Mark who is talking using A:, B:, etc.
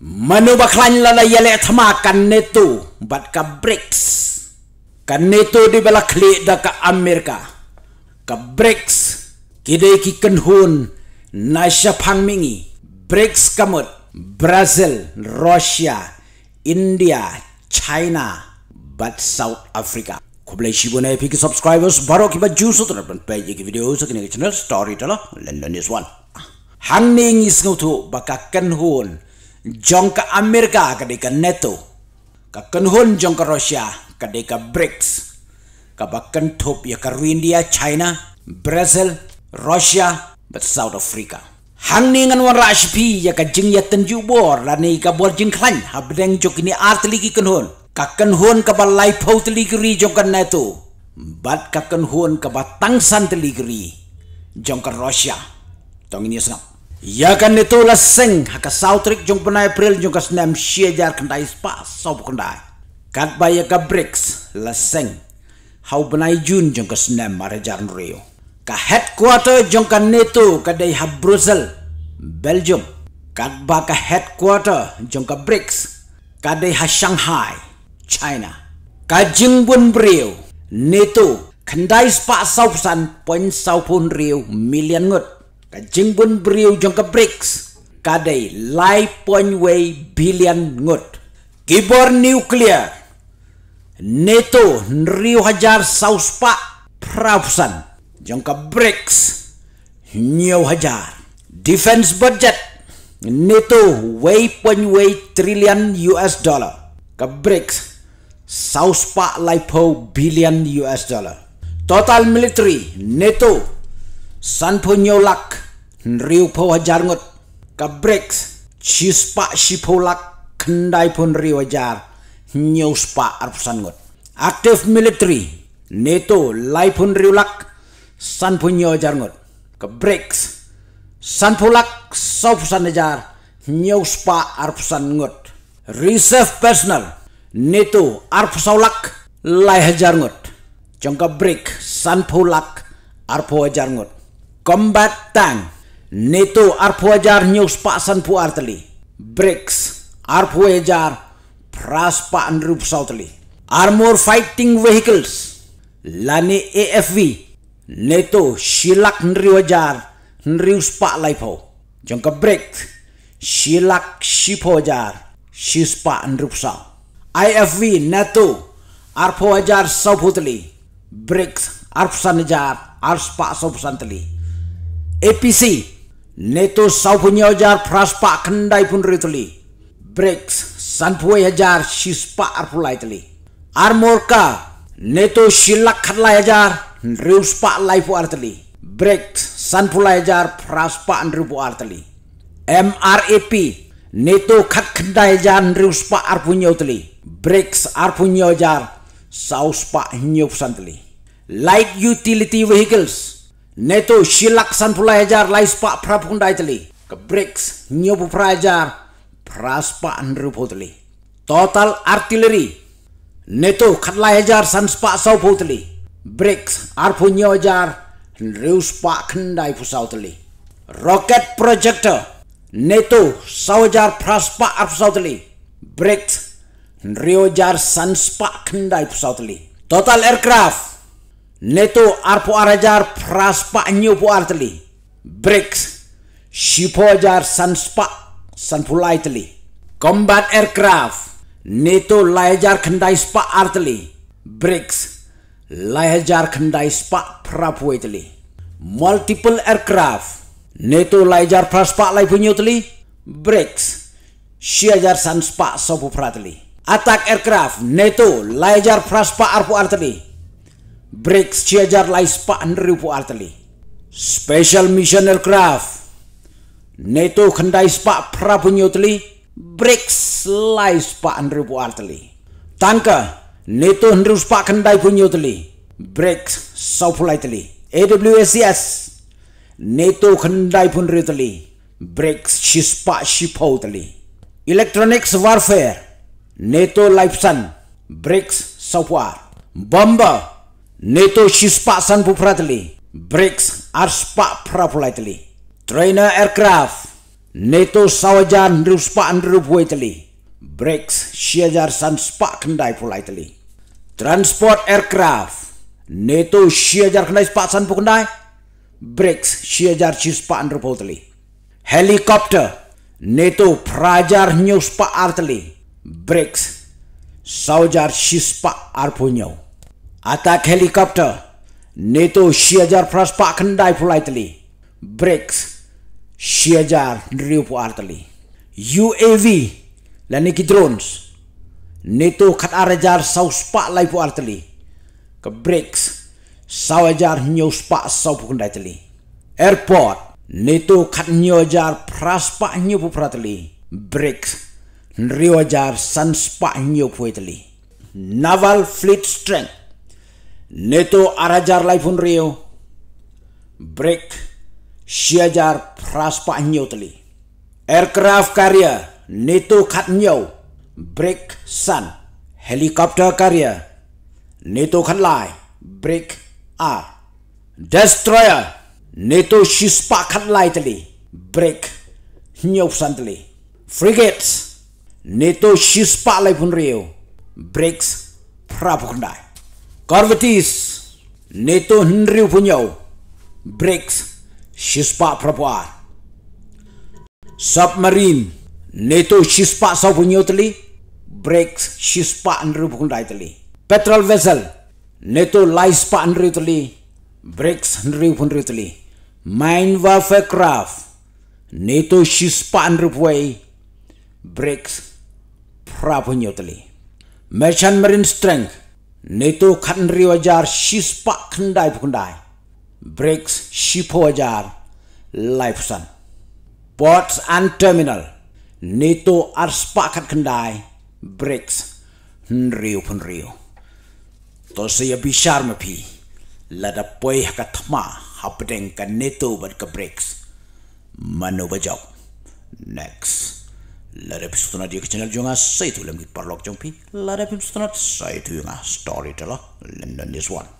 A: Manu baklan lala yale thama kan neto bat ka BRICS. Kan neto di bela klik da ka Amerika. Ka BRICS kide ki kenhun nasya pangmingi. BRICS kamut Brazil, Russia, India, China, bat South Africa. Kubelai shibu na epiki subscribers baro ki bat juu sotra pan page ki video sa kini channel story tala lah. London is one. Hangning is ngutu baka kenhun jong ka Amerika ka di ka NATO, ka kenhun jong ka Rusia ka di ka BRICS, ka ba kentup ya ka India, China, Brazil, Rusia, but South Africa. Hang ni ngan wan rashpi ya ka jing ya tenju bor la ni ka bor jing klan habdeng jok ni artli ki kenhun. Ka kenhun ka ba laipau teligri jong ka NATO, bat ka kenhun ka ba tangsan teligri jong ka Rusia. Tong ini sangat. Ya Yakan itu la sing haka sautrik jung penai pril jung kas nem syejar kendai spa sob kendai. Kat baya ka bricks la sing. Hau penai jun jung kas nem marejar rio. Ka headquarter jung kan neto ka dei ha Brussels, Belgium. Kat ba ka headquarter jung ka bricks. Ka dei ha Shanghai, China. Ka jing bun brio neto kendai spa sausan poin saupun rio million ngut. Kajing pun beri ujung ke BRICS. Kadai lai pon wei bilion ngut. Kibor nuclear. NATO nriu hajar sauspa prausan. Jong ke BRICS. Nyau hajar. Defense budget. NATO wei pon wei trillion US dollar. Ke BRICS. Sauspa lai po bilion US dollar. Total military. NATO Sanpunyolak, Riupo Hajarngot, Kabrix, Chispa Shipolak, Kendai pun Riwajar, Nyospa Arpsangot. Active military, NATO, Laipun Riulak, Sanpunyojarngot, Kabrix, Sanpulak, Saupsanajar, Nyospa Arpsangot. Reserve personnel, NATO, Arpsaulak, Lai Hajarngot, Jangka Break, Sanpulak, Arpo Hajarngot. kombatang neto arpuajar news pasan pu artli bricks arpuajar praspa anrup sautli armor fighting vehicles lani afv neto shilak nriwajar nrius pa laipo jongka brick shilak shipojar shispa anrup sa IFV neto arpuajar sauputli bricks arpsanjar arspa sauputli APC Neto sau punya ajar praspa kendai pun ritli Breaks sanpue ajar shispa arpulai tli Armorka Neto shilak khatla ajar riuspa laifu artli Breaks sanpulai ajar praspa nripu artli MRAP Neto khat kendai ajar riuspa arpunya utli Breaks arpunya ajar sauspa nyupsan tli Light Utility Vehicles Neto silaksan pelajar lais pak prapun daitli. Ke breaks nyobu pelajar praspa anrupotli. Total artillery. Neto kat lajar san spak sau putli. Breaks arpu nyojar rius pak kendai pusau tli. Rocket projector. Neto sawajar praspa arpu sau tli. Breaks Riojar sanspak kendai pusau tli. Total aircraft. Neto arpo arajar praspa nyu po artli. Bricks. Shipo jar sanspa sanpulai tli. Combat aircraft. Neto layajar kendai spa artli. Bricks. Layajar kendai spa prapu itli. Multiple aircraft. Neto layajar praspa lay punyo tli. Bricks. Shiajar sanspa sopu pratli. Attack aircraft. Neto layajar praspa arpo artli break sejajar lai spa neru pu artli. Special mission aircraft. Neto kendai spa prapu nyutli. Break lai spa neru pu artli. Tangka. Neto neru spa kendai pu nyutli. Break saupulai tli. AWSCS. Neto kendai pun neru tli. Break si spa si pau tli. Electronics warfare. Neto life sun. Break saupar. Bomber. Neto Shispa Sanpu Pratli Briggs Arspa Pravlatli Trainer Aircraft Neto Sawaja Nruspa Nrupuitli Briggs Shiajar Sanspa Kendai Pulaitli Transport Aircraft Neto Shiajar Kendai Spa Sanpu Kendai Briggs Shiajar Shispa Nrupuitli Helicopter Neto Prajar Nyuspa Artli Briggs Sawajar Shispa Arpunyau Attack helicopter. NATO siajar pras pak kendai pulai tali. Brakes. Siajar nriup ar tali. UAV. Laniki drones. Neto kat arajar sau spak lai pu ar tali. Ke brakes. Sau ajar nyo spak sau pu kendai tali. Airport. neto kat nyo ajar pras pak nyo pu pratali. Brakes. Nriwajar san spak nyo pu tali. Naval fleet strength neto arajar pun rio break siajar praspa nyotli aircraft karya neto kat nyau break Sun. helicopter karya neto kat lai break a destroyer neto shispa kat lai tli break nyau san tli frigates neto shispa pun rio breaks prabukndai Corvettes, Neto Henry Punyo, Bricks, Shispa Prapua. Submarine, Neto Shispa Sapunyo Tali, Bricks, Shispa Henry Pukundai Tali. Petrol Vessel, Neto Laispa Henry Tali, Bricks Henry Pukundai Tali. Mine Warfare Craft, Neto Shispa Henry Pway, Bricks, Tali. Merchant Marine Strength, नेतो खनरी वजार शिस्पा खंडाई फुंडाई ब्रेक्स शिपो वजार लाइफ सन पॉट्स एंड टर्मिनल नेतो अर्सपा खट खंडाई ब्रेक्स रियो फुन रियो तो से ये बिशार में भी लड़ा पोई हका थमा हपडेंग का नेतो बन का ब्रेक्स मनो next Larep sutuna dia ke channel kecenal saya saitu lemgi parlok jongpi. Larep saya saitu yunga story telah. London this one.